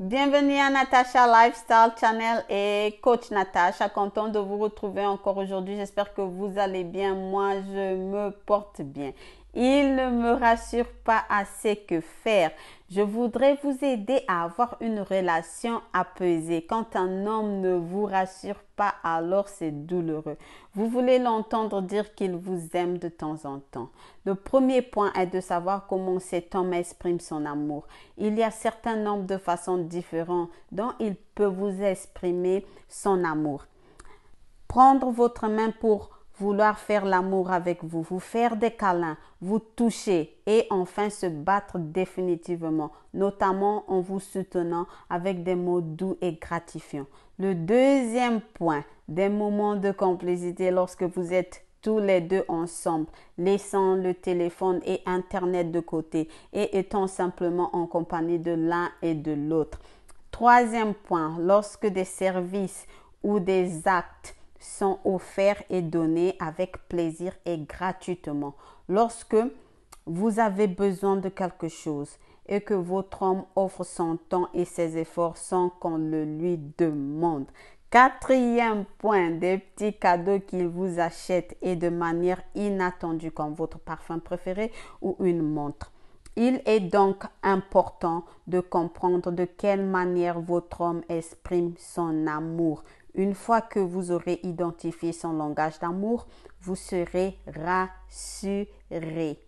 Bienvenue à Natacha Lifestyle Channel et Coach Natacha. Content de vous retrouver encore aujourd'hui. J'espère que vous allez bien. Moi, je me porte bien. Il ne me rassure pas assez que faire. Je voudrais vous aider à avoir une relation apaisée. Quand un homme ne vous rassure pas, alors c'est douloureux. Vous voulez l'entendre dire qu'il vous aime de temps en temps. Le premier point est de savoir comment cet homme exprime son amour. Il y a certains nombres de façons différentes dont il peut vous exprimer son amour. Prendre votre main pour vouloir faire l'amour avec vous, vous faire des câlins, vous toucher et enfin se battre définitivement, notamment en vous soutenant avec des mots doux et gratifiants. Le deuxième point, des moments de complicité lorsque vous êtes tous les deux ensemble, laissant le téléphone et Internet de côté et étant simplement en compagnie de l'un et de l'autre. Troisième point, lorsque des services ou des actes sont offerts et donnés avec plaisir et gratuitement. Lorsque vous avez besoin de quelque chose et que votre homme offre son temps et ses efforts sans qu'on le lui demande. Quatrième point, des petits cadeaux qu'il vous achète et de manière inattendue comme votre parfum préféré ou une montre. Il est donc important de comprendre de quelle manière votre homme exprime son amour une fois que vous aurez identifié son langage d'amour, vous serez rassuré.